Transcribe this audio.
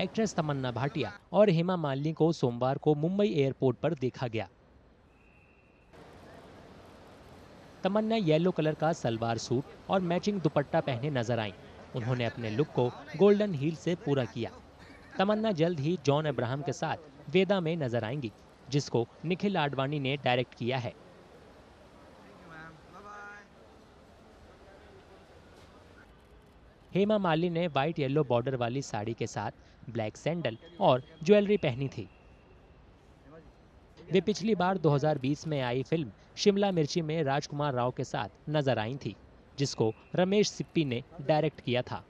actress तमन्ना भाटिया और हेमा मालिनी को सोमवार को मुंबई एयरपोर्ट पर देखा गया तमन्ना येलो कलर का सलवार सूट और मैचिंग दुपट्टा पहने नजर आई उन्होंने अपने लुक को गोल्डन हील से पूरा किया तमन्ना जल्द ही जॉन अब्राहम के साथ वेदा में नजर आएंगी जिसको निखिल आडवाणी ने डायरेक्ट किया है हेमा माली ने वाइट येलो बॉर्डर वाली साड़ी के साथ ब्लैक सैंडल और ज्वेलरी पहनी थी वे पिछली बार 2020 में आई फिल्म शिमला मिर्ची में राजकुमार राव के साथ नजर आई थी जिसको रमेश सिप्पी ने डायरेक्ट किया था